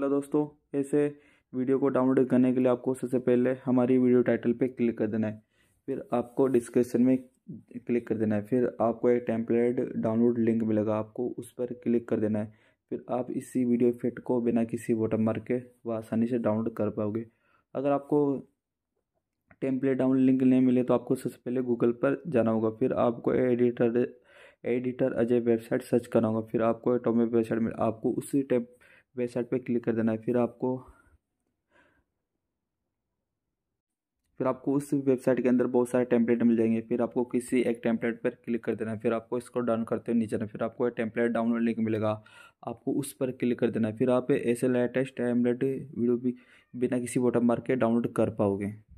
hello दोस्तों ऐसे video को डाउनलोड करने के लिए आपको सबसे पहले हमारी वीडियो टाइटल पे क्लिक कर देना है फिर आपको डिस्क्रिप्शन में क्लिक कर देना है फिर आपको एक टेम्पलेट डाउनलोड लिंक मिलेगा आपको उस पर क्लिक कर देना है फिर आप इसी वीडियो फिट को बिना किसी बॉटम मार के वह आसानी से डाउनलोड कर पाओगे अगर आपको टेम्पलेट डाउनलोड लिंक नहीं मिले तो आपको सबसे पहले गूगल पर जाना होगा फिर आपको editor editor Ajay website search करना होगा फिर आपको टॉमे वेबसाइट में आपको उसी टेप वेबसाइट पे क्लिक कर देना है फिर आपको फिर आपको उस वेबसाइट के अंदर बहुत सारे टेम्पलेट मिल जाएंगे फिर आपको किसी एक टेम्पलेट पर क्लिक कर देना है फिर आपको इसको डाउन करते हुए नीचे ना फिर आपको टेम्पलेट डाउनलोड लिंक मिलेगा आपको उस पर क्लिक कर देना है फिर आप ऐसे लेटेस्ट टेम्पलेट वीडियो भी बिना किसी वोटर मार्क के डाउनलोड कर पाओगे